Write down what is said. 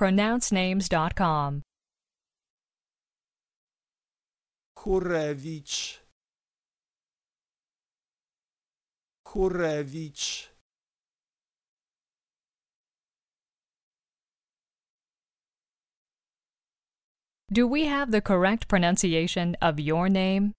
pronouncenames.com. Kurewicz Kurewicz Do we have the correct pronunciation of your name?